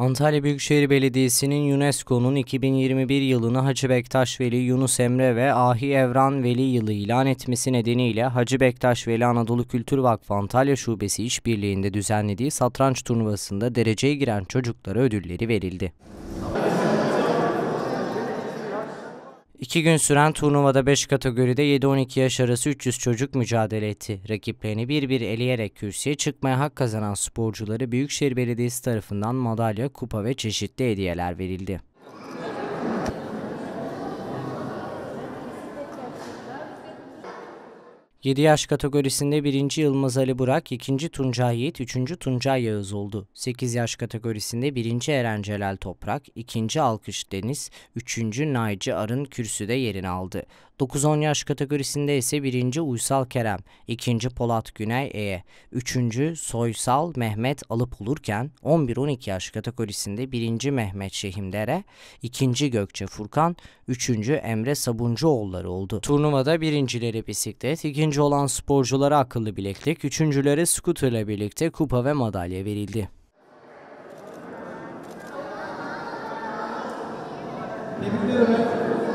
Antalya Büyükşehir Belediyesi'nin UNESCO'nun 2021 yılını Hacı Bektaş Veli Yunus Emre ve Ahi Evran Veli yılı ilan etmesi nedeniyle Hacı Bektaş Veli Anadolu Kültür Vakfı Antalya Şubesi işbirliğinde düzenlediği satranç turnuvasında dereceye giren çocuklara ödülleri verildi. İki gün süren turnuvada 5 kategoride 7-12 yaş arası 300 çocuk mücadele etti. Rakiplerini bir bir eleyerek kürsüye çıkmaya hak kazanan sporcuları Büyükşehir Belediyesi tarafından madalya, kupa ve çeşitli hediyeler verildi. 7 yaş kategorisinde 1. Yılmaz Ali Burak, 2. Tuncay Yiğit, 3. Tuncay Yağız oldu. 8 yaş kategorisinde 1. Eren Celal Toprak, 2. Alkış Deniz, 3. Nayci Arın kürsüde yerini aldı. 9-10 yaş kategorisinde ise 1. Uysal Kerem, 2. Polat Güney Eye, 3. Soysal Mehmet Alıp olurken 11-12 yaş kategorisinde 1. Mehmet Şehimdere, 2. Gökçe Furkan, 3. Emre Sabuncuoğulları oldu. Turnuvada birincileri bisiklet, 2 ikinci olan sporculara akıllı bileklik, üçüncülere skuter ile birlikte kupa ve madalya verildi. Thank